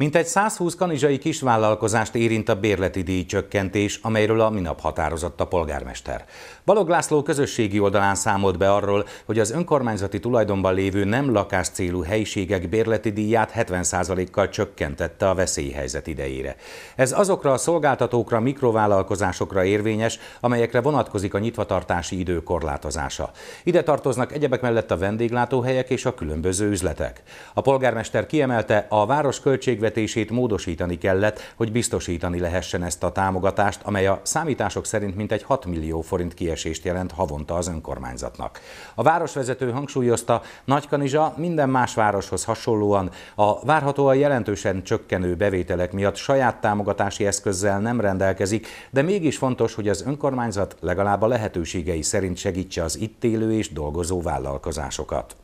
Mintegy 120 kanizsai kisvállalkozást érint a bérleti díjcsökkentés, amelyről a minap határozott a polgármester. Balog László közösségi oldalán számolt be arról, hogy az önkormányzati tulajdonban lévő nem lakás célú helyiségek bérleti díját 70%-kal csökkentette a veszélyhelyzet idejére. Ez azokra a szolgáltatókra, mikrovállalkozásokra érvényes, amelyekre vonatkozik a nyitvatartási idő korlátozása. Ide tartoznak egyebek mellett a vendéglátóhelyek és a különböző üzletek. A polgármester kiemelte, a város költségvetés költségvetését módosítani kellett, hogy biztosítani lehessen ezt a támogatást, amely a számítások szerint mintegy 6 millió forint kiesést jelent havonta az önkormányzatnak. A városvezető hangsúlyozta, Nagykanizsa minden más városhoz hasonlóan a várhatóan jelentősen csökkenő bevételek miatt saját támogatási eszközzel nem rendelkezik, de mégis fontos, hogy az önkormányzat legalább a lehetőségei szerint segítse az itt élő és dolgozó vállalkozásokat.